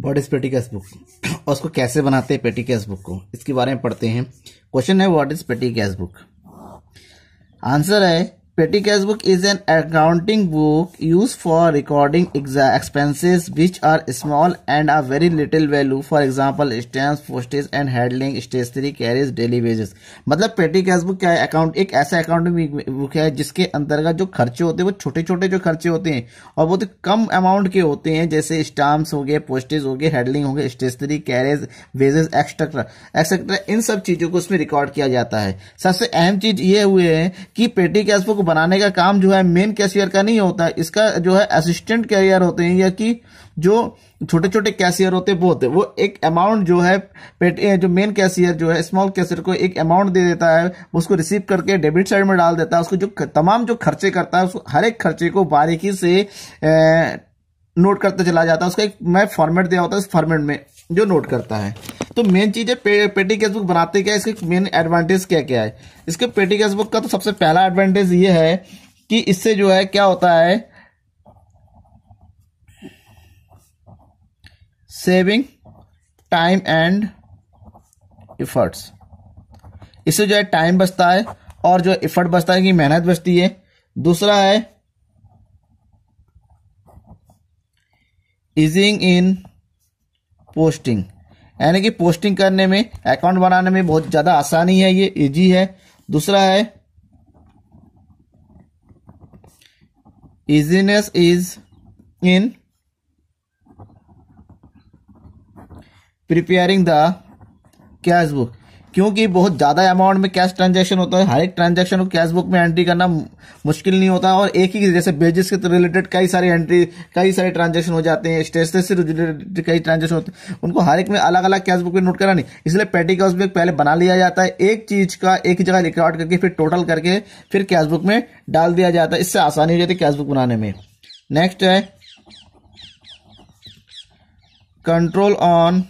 What is petty cash book और उसको कैसे बनाते हैं पेटी कैश बुक को इसके बारे में पढ़ते हैं क्वेश्चन है what is petty cash book answer है Petty cash book is an accounting book used for recording expenses which are small and of very little value. For example, stamps, postage and handling, stationery, carriage, daily wages. मतलब petty cash book क्या है account एक ऐसा accounting book है जिसके अंतर्गत जो खर्चे होते हैं वो छोटे छोटे जो खर्चे होते हैं और वो तो कम अमाउंट के होते हैं जैसे स्टाम्प्स हो गए पोस्टेज हो गए हैंडलिंग हो गए stationery carriage wages etcetera etcetera इन सब चीजों को उसमें रिकॉर्ड किया जाता है सबसे अहम चीज ये हुए है कि पेटी कैश बुक को बनाने का काम जो है मेन कैशियर का नहीं होता है इसका जो है असिस्टेंट कैशियर होते हैं या कि जो छोटे छोटे कैशियर होते हैं वो होते हैं वो एक अमाउंट जो है पेट जो मेन कैशियर जो है स्मॉल कैशियर को एक अमाउंट दे देता है उसको रिसीव करके डेबिट साइड में डाल देता है उसको जो तमाम जो खर्चे करता है उसको हर एक खर्चे को बारीकी से ए, नोट करते चला जाता है उसका एक मैं फॉर्मेट दिया होता है इस फॉर्मेट में जो नोट करता है तो मेन चीज है पे, पेटी बुक बनाते क्या इसके मेन एडवांटेज क्या क्या है इसके पेटी बुक का तो सबसे पहला एडवांटेज ये है कि इससे जो है क्या होता है सेविंग टाइम एंड इफर्ट्स इससे जो है टाइम बचता है और जो इफर्ट बचता है कि मेहनत बचती है दूसरा है इजिंग इन पोस्टिंग यानी कि पोस्टिंग करने में अकाउंट बनाने में बहुत ज़्यादा आसानी है ये इजी है दूसरा है easiness is in preparing the cash book क्योंकि बहुत ज़्यादा अमाउंट में कैश ट्रांजेक्शन होता है हर एक ट्रांजेक्शन को कैश बुक में एंट्री करना मुश्किल नहीं होता और एक ही जैसे बेजिस के रिलेटेड कई सारी एंट्री कई सारे ट्रांजेक्शन हो जाते हैं स्टेटस से रिलेटेड कई ट्रांजेक्शन होते हैं उनको हर एक में अलग अलग कैश बुक में नोट करानी इसलिए पेटी कैश बुक पहले बना लिया जाता है एक चीज़ का एक जगह रिकॉर्ड करके फिर टोटल करके फिर कैश बुक में डाल दिया जाता है इससे आसानी हो जाती है कैश बुक बनाने में नेक्स्ट है कंट्रोल ऑन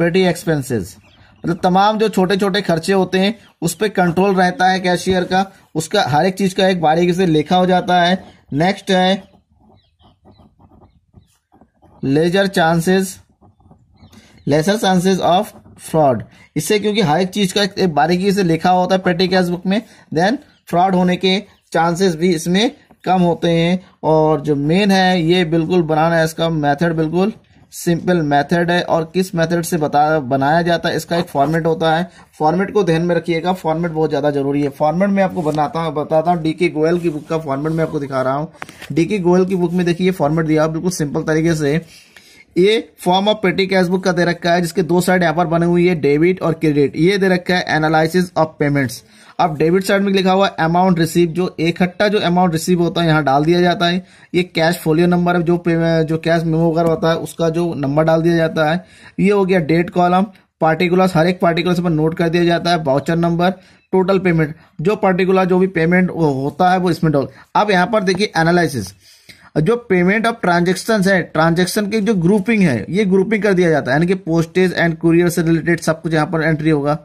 पेटी एक्सपेंसेस मतलब तमाम जो छोटे छोटे खर्चे होते हैं उस पर कंट्रोल रहता है कैशियर का उसका हर एक चीज का एक बारीकी से लेखा हो जाता है नेक्स्ट है ledger chances lesser chances of fraud इससे क्योंकि हर एक चीज का एक बारीकी से लिखा होता है पेटी कैश बुक में देन फ्रॉड होने के चांसेस भी इसमें कम होते हैं और जो मेन है ये बिल्कुल बनाना है इसका मेथड बिल्कुल सिंपल मेथड है और किस मेथड से बता बनाया जाता है इसका एक फॉर्मेट होता है फॉर्मेट को ध्यान में रखिएगा फॉर्मेट बहुत ज़्यादा जरूरी है फॉर्मेट में आपको बनाता हूँ बताता हूँ डीके गोयल की बुक का फॉर्मेट में आपको दिखा रहा हूँ डीके गोयल की बुक में देखिए फॉर्मेट दिया बिल्कुल सिंपल तरीके से ये form of petty cash book का दे रखा है जिसके दो साइड यहाँ पर बने हुई है डेबिट और क्रेडिट ये दे रखा है एनालिसिस ऑफ पेमेंट्स अब डेबिट साइड में लिखा हुआ है अमाउंट रिसीव जो इकट्ठा जो अमाउंट रिसीव होता है यहाँ डाल दिया जाता है ये कैश फोलियो नंबर जो जो कैश मेमो वगैरह होता है उसका जो नंबर डाल दिया जाता है ये हो गया डेट कॉलम पार्टिकुलर्स हर एक पार्टिकुलर्स पर नोट कर दिया जाता है बाउचर नंबर टोटल पेमेंट जो पार्टिकुलर जो भी पेमेंट होता है वो इसमें डॉल अब यहाँ पर देखिए एनालिसिस जो पेमेंट ऑफ ट्रांजेक्शन है ट्रांजेक्शन की जो ग्रुपिंग है ये ग्रुपिंग कर दिया जाता है यानी कि पोस्टेज एंड कुरियर से रिलेटेड सब कुछ यहाँ पर एंट्री होगा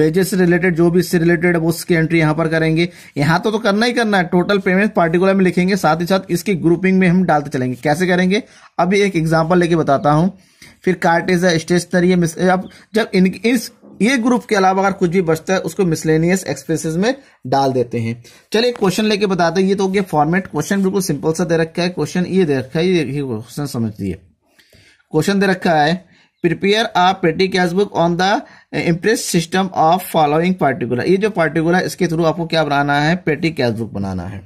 बेजेस से रिलेटेड जो भी इससे रिलेटेड है उसकी एंट्री यहाँ पर करेंगे यहाँ तो, तो करना ही करना है टोटल पेमेंट पार्टिकुलर में लिखेंगे साथ ही साथ इसकी ग्रुपिंग में हम डालते चलेंगे कैसे करेंगे अभी एक एग्जाम्पल लेके बताता हूँ फिर कार्टेज है स्टेशनरी है अब जब इन इस ये ग्रुप के अलावा अगर कुछ भी बचता है उसको मिसलेनियस एक्सप्रेसेस में डाल देते हैं चलिए क्वेश्चन लेके बताते हैं ये तो क्या फॉर्मेट क्वेश्चन बिल्कुल सिंपल सा दे रखा है क्वेश्चन ये दे रखा है ये क्वेश्चन समझ लिए क्वेश्चन दे रखा है prepare a petty cash book on the imprest system of following particular ये जो पार्टिकुलर इसके थ्रू आपको क्या बनाना है पेटी कैश बुक बनाना है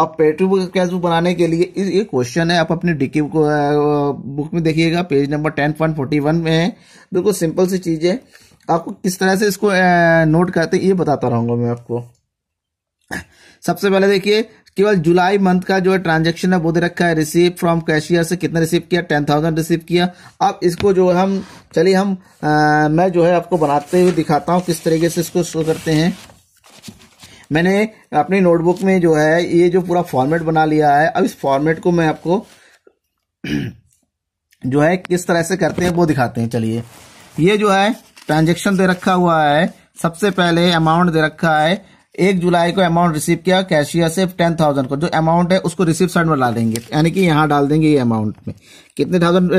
अब पेटी बुक कैश बुक बनाने के लिए ये क्वेश्चन है आप अपने डिक्की बुक uh, में देखिएगा page number ten point forty one में है बिल्कुल सिंपल सी चीज़ है आपको किस तरह से इसको नोट करते ये बताता रहूंगा मैं आपको सबसे पहले देखिए केवल जुलाई मंथ का जो है ट्रांजेक्शन है वो दे रखा है रिसीव फ्रॉम कैशियर से कितना रिसीव किया टेन थाउजेंड रिसीव किया अब इसको जो हम चलिए हम आ, मैं जो है आपको बनाते हुए दिखाता हूँ किस तरीके से इसको शो करते हैं मैंने अपनी नोटबुक में जो है ये जो पूरा फॉर्मेट बना लिया है अब इस फॉर्मेट को मैं आपको जो है किस तरह से करते हैं वो दिखाते हैं चलिए ये जो है ट्रांजेक्शन दे रखा हुआ है सबसे पहले अमाउंट दे रखा है एक जुलाई को अमाउंट रिसीव किया कैशियर से टेन थाउजेंड को जो अमाउंट है उसको रिसीव साइड में ला देंगे यानी कि यहाँ डाल देंगे ये अमाउंट में कितने थाउजेंड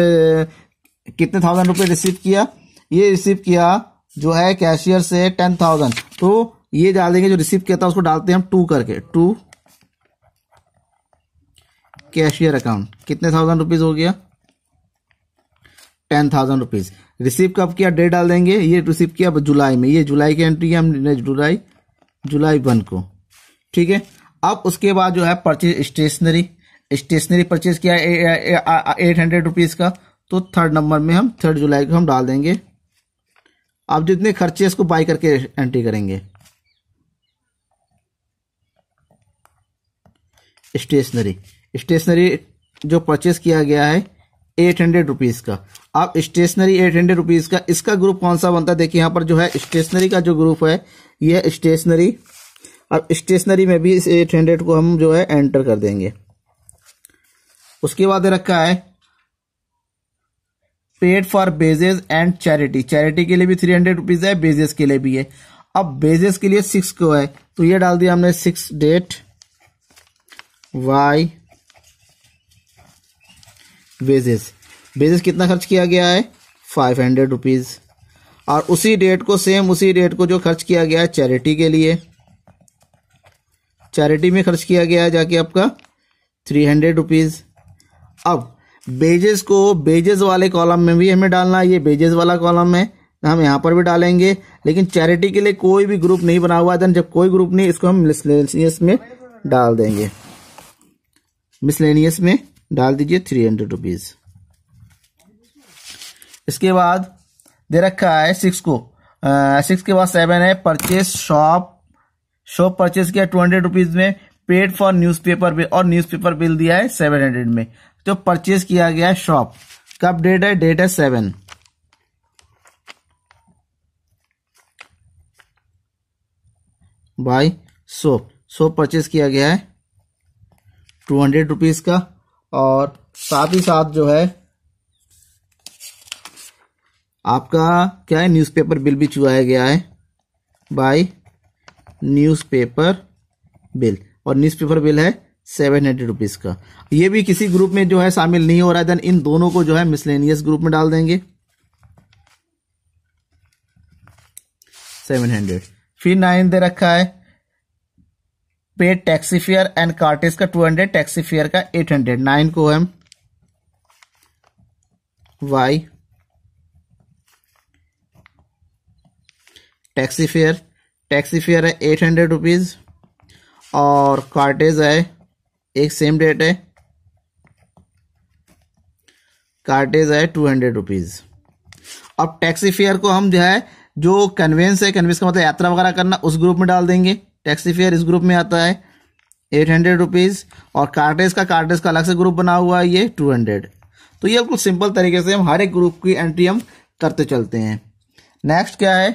कितने थाउजेंड रुपये रिसीव किया ये रिसीव किया जो है कैशियर से टेन थाउजेंड तो ये डाल देंगे जो रिसीव किया था उसको डालते हैं हम टू करके टू कैशियर अकाउंट कितने थाउजेंड रुपीज हो गया टेन थाउजेंड रुपीज रिसीव कब किया डेट डाल देंगे ये रिसीव किया जुलाई में ये जुलाई की एंट्री है हमने जुलाई जुलाई वन को ठीक है अब उसके बाद जो है परचेज स्टेशनरी स्टेशनरी परचेज किया एट हंड्रेड रुपीज़ का तो थर्ड नंबर में हम थर्ड जुलाई को हम डाल देंगे अब जितने खर्चे इसको बाई करके एंट्री करेंगे स्टेशनरी स्टेशनरी जो परचेज किया गया है एट हंड्रेड रुपीज का आप स्टेशनरी एट हंड्रेड रुपीज का इसका ग्रुप कौन सा बनता है देखिए यहाँ पर जो है स्टेशनरी का जो ग्रुप है यह स्टेशनरी अब स्टेशनरी में भी इस एट हंड्रेड को हम जो है एंटर कर देंगे उसके बाद रखा है paid for wages and charity charity के लिए भी थ्री हंड्रेड रुपीज है बेजेस के लिए भी है अब बेजेस के लिए सिक्स को है तो ये डाल दिया हमने six date by wages wages कितना खर्च किया गया है फाइव हंड्रेड रुपीज़ और उसी डेट को सेम उसी डेट को जो खर्च किया गया है चैरिटी के लिए चैरिटी में खर्च किया गया है जाके आपका थ्री हंड्रेड रुपीज़ अब बेजेस को बेजेस वाले कॉलम में भी हमें डालना है ये बेजेस वाला कॉलम है हम यहाँ पर भी डालेंगे लेकिन चैरिटी के लिए कोई भी ग्रुप नहीं बना हुआ है जब कोई ग्रुप नहीं इसको हम मिसलेनियस में डाल देंगे मिसलेनियस में डाल दीजिए थ्री हंड्रेड रुपीज़ इसके बाद दे रखा है सिक्स को सिक्स के बाद सेवन है परचेज शॉप शॉप परचेज किया टू हंड्रेड रुपीज़ में पेड फॉर न्यूज़पेपर बिल और न्यूज़पेपर बिल दिया है सेवन हंड्रेड में तो परचेज किया गया है शॉप कब डेट है डेट है seven by so so purchase किया गया है टू हंड्रेड रुपीज़ का और साथ ही साथ जो है आपका क्या है न्यूज़पेपर बिल भी चुराया गया है बाय न्यूज़पेपर बिल और न्यूज़पेपर बिल है सेवन हंड्रेड रुपीज़ का ये भी किसी ग्रुप में जो है शामिल नहीं हो रहा है देन इन दोनों को जो है मिसलेनियस ग्रुप में डाल देंगे सेवन हंड्रेड फिर नाइन दे रखा है paid taxi fare and cartage का टू हंड्रेड टैक्सी फेयर का एट हंड्रेड नाइन को है by taxi fare taxi fare है एट हंड्रेड रुपीज़ और कार्टेज है एक सेम डेट है कार्टेज है टू हंड्रेड रुपीज़ अब टैक्सी फेयर को हम जो है जो कन्वेंस है कन्वेंस का मतलब यात्रा वगैरह करना उस ग्रुप में डाल देंगे टैक्सी फेयर इस ग्रुप में आता है एट हंड्रेड रुपीज़ और कार्टेज का कार्टेज का अलग से ग्रुप बना हुआ है ये टू हंड्रेड तो ये बिल्कुल सिंपल तरीके से हम हर एक ग्रुप की एंट्री हम करते चलते हैं नेक्स्ट क्या है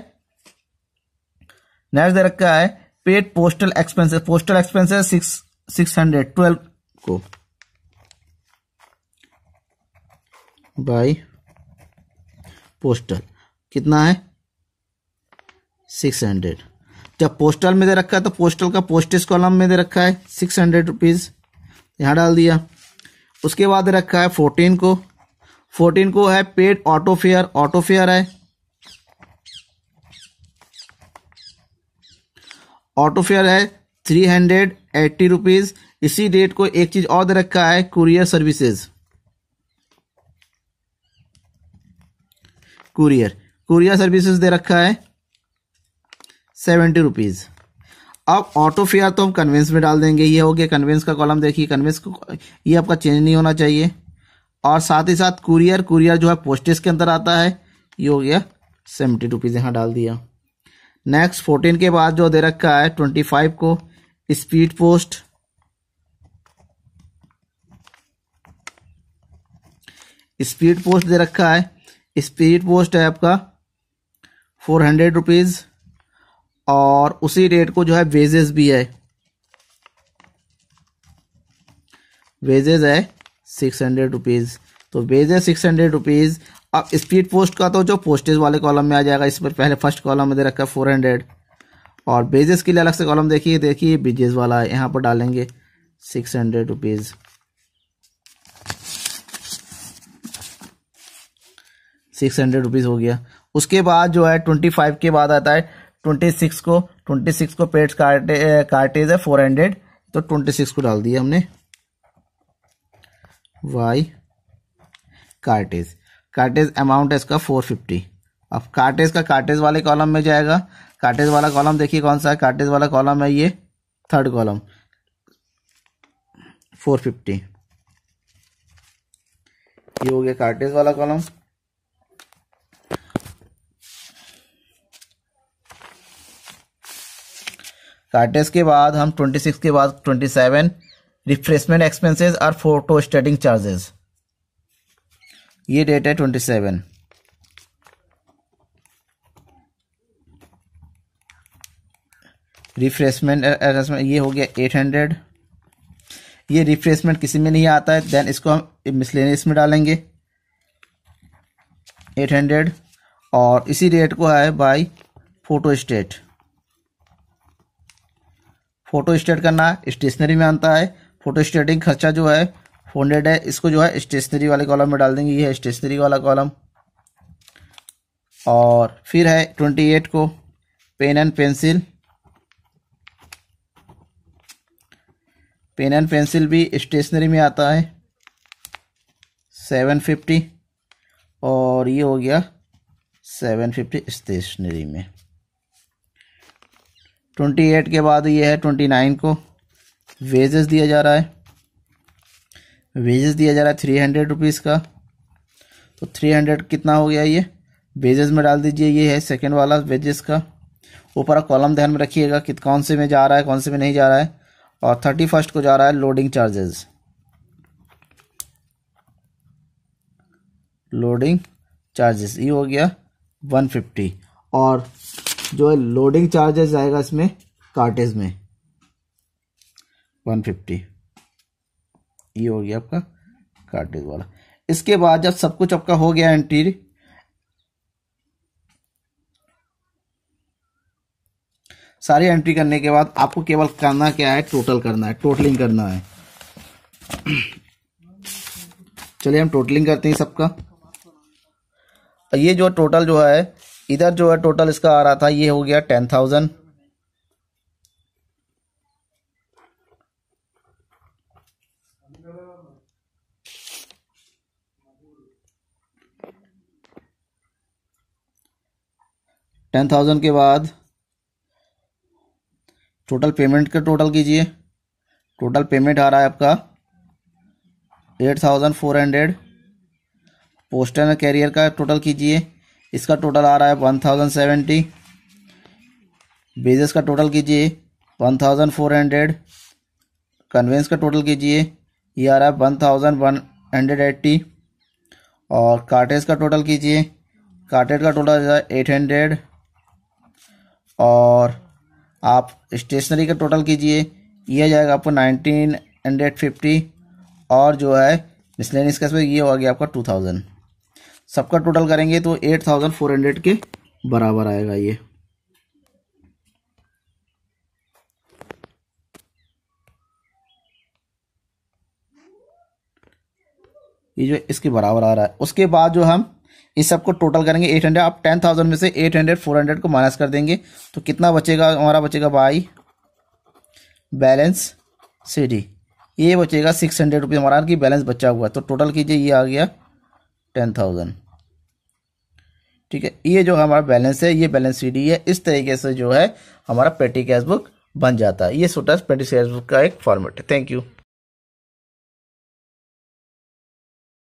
नेक्स्ट दे रखा है paid postal expenses postal expenses six six hundred twelve को बाई पोस्टल कितना है सिक्स हंड्रेड जब पोस्टल में दे रखा है तो पोस्टल का पोस्टेज कॉलम में दे रखा है सिक्स हंड्रेड रुपीज़ यहाँ डाल दिया उसके बाद दे रखा है फोर्टीन को फोर्टीन को है paid auto fare auto fare है ऑटो फेयर है थ्री हंड्रेड एट्टी रुपीज़ इसी डेट को एक चीज़ और दे रखा है courier services courier courier services दे रखा है सेवेंटी रुपीज़ अब ऑटो फेयर तो हम कन्वेंस में डाल देंगे ये हो गया कन्वेंस का कॉलम देखिए कन्वेंस ये आपका चेंज नहीं होना चाहिए और साथ ही साथ कुरियर कुरियर जो है पोस्टेज के अंदर आता है ये हो गया सेवेंटी रुपीज़ यहाँ डाल दिया नेक्स्ट फोर्टीन के बाद जो दे रखा है ट्वेंटी फाइव को स्पीड पोस्ट स्पीड पोस्ट दे रखा है स्पीड पोस्ट है आपका फोर हंड्रेड रुपीज़ और उसी रेट को जो है वेजेस भी है वेजेस है सिक्स हंड्रेड रुपीज़ तो वेजेस सिक्स हंड्रेड रुपीज़ अब स्पीड पोस्ट का तो जो पोस्टेज वाले कॉलम में आ जाएगा इस पर पहले फर्स्ट कॉलम में दे रखा है फोर हंड्रेड और बेजेस के लिए अलग से कॉलम देखिए देखिए बीजेस वाला है यहाँ पर डालेंगे six hundred rupees six hundred rupees हो गया उसके बाद जो है ट्वेंटी फाइव के बाद आता है ट्वेंटी सिक्स को ट्वेंटी सिक्स को पेट कार्टे कार्टेज है फोर हंड्रेड तो ट्वेंटी सिक्स को डाल दिया हमने वाई कार्टेज कार्टेज अमाउंट है इसका फोर फिफ्टी अब कार्टेज का कार्टेज वाले कॉलम में जाएगा कार्टेज वाला कॉलम देखिए कौन सा है कार्टेज वाला कॉलम है ये थर्ड कॉलम फोर फिफ्टी ये हो गया कार्टेज वाला कॉलम कार्टेज के बाद हम ट्वेंटी सिक्स के बाद ट्वेंटी सेवन रिफ्रेशमेंट एक्सपेंसेज और फोटो स्टेटिंग चार्जेस ये डेट है ट्वेंटी सेवन रिफ्रेशमेंट ये हो गया एट हंड्रेड ये रिफ्रेशमेंट किसी में नहीं आता है देन इसको हम मिसलेनियस में डालेंगे एट हंड्रेड और इसी रेट को है by photostat photostat करना है स्टेशनरी में आता है फोटो स्टेटिंग खर्चा जो है हंड्रेड है इसको जो है स्टेशनरी वाले कॉलम में डाल देंगे ये है स्टेशनरी वाला कॉलम और फिर है ट्वेंटी एट को pen and pencil pen and pencil भी स्टेशनरी में आता है सेवन फिफ्टी और ये हो गया सेवन फिफ्टी स्टेशनरी में ट्वेंटी एट के बाद ये है ट्वेंटी नाइन को वेजेस दिया जा रहा है वेजेस दिया जा रहा है थ्री हंड्रेड रुपीज़ का तो थ्री हंड्रेड कितना हो गया ये वेजेस में डाल दीजिए ये है सेकेंड वाला वेजेस का ऊपर कॉलम ध्यान में रखिएगा कि कौन से में जा रहा है कौन से में नहीं जा रहा है और थर्टी फर्स्ट को जा रहा है लोडिंग चार्जेस लोडिंग चार्जेस ये हो गया वन फिफ्टी और जो है लोडिंग चार्जेस आएगा इसमें कार्टेज में 150 ये हो गया आपका कार्टेज वाला इसके बाद जब सब कुछ आपका हो गया एंट्री सारी एंट्री करने के बाद आपको केवल करना क्या है टोटल करना है टोटलिंग करना है चलिए हम टोटलिंग करते हैं सबका ये जो टोटल जो है इधर जो है टोटल इसका आ रहा था ये हो गया टेन थाउजेंड टेन थाउजेंड के बाद टोटल पेमेंट का टोटल कीजिए टोटल पेमेंट आ रहा है आपका eight thousand four hundred postal courier का टोटल कीजिए इसका टोटल आ रहा है वन थाउजेंड सेवेंटी बेजेस का टोटल कीजिए one thousand four hundred conveyance का टोटल कीजिए ये आ रहा है one thousand one hundred eighty और कार्टेज का टोटल कीजिए कार्टेज का टोटल आ रहा है एट हंड्रेड और आप स्टेशनरी का टोटल कीजिए ये आ जाएगा आपको नाइनटीन हंड्रेड फिफ्टी और जो है मिसलेनियस का इसमें ये हो गया आपका टू थाउजेंड सबका टोटल करेंगे तो एट थाउजेंड फोर हंड्रेड के बराबर आएगा ये ये जो इसके बराबर आ रहा है उसके बाद जो हम इस सबको टोटल करेंगे एट हंड्रेड आप टेन थाउजेंड में से एट हंड्रेड फोर हंड्रेड को माइनस कर देंगे तो कितना बचेगा हमारा बचेगा बाई बैलेंस सी डी ये बचेगा सिक्स हंड्रेड रुपीज़ हमारा कि बैलेंस बचा हुआ है तो टोटल कीजिए ये आ गया टेन थाउजेंड ठीक है ये जो हमारा बैलेंस है ये बैलेंस सी डी है इस तरीके से जो है हमारा पेटी कैश बुक बन जाता है ये छोटा पेटी कैश बुक का एक फॉर्मेट है थैंक यू